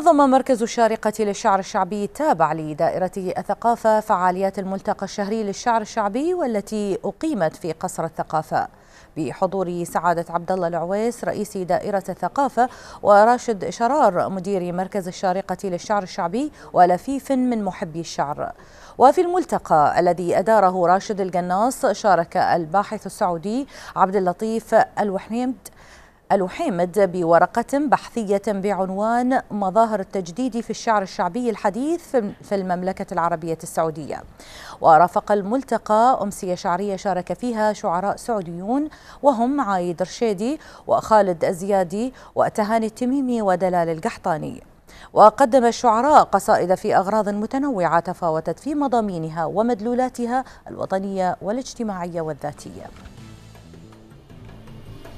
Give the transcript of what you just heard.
نظم مركز الشارقة للشعر الشعبي التابع لدائرته الثقافة فعاليات الملتقى الشهري للشعر الشعبي والتي أقيمت في قصر الثقافة بحضور سعادة عبد الله العويس رئيس دائرة الثقافة وراشد شرار مدير مركز الشارقة للشعر الشعبي ولفيف من محبي الشعر وفي الملتقى الذي أداره راشد القناص شارك الباحث السعودي عبد اللطيف الوحنيمد الوحيمد بورقة بحثية بعنوان مظاهر التجديد في الشعر الشعبي الحديث في المملكة العربية السعودية ورافق الملتقى أمسية شعرية شارك فيها شعراء سعوديون وهم عايد رشيدي وخالد الزيادي وتهاني التميمي ودلال القحطاني وقدم الشعراء قصائد في أغراض متنوعة تفاوتت في مضامينها ومدلولاتها الوطنية والاجتماعية والذاتية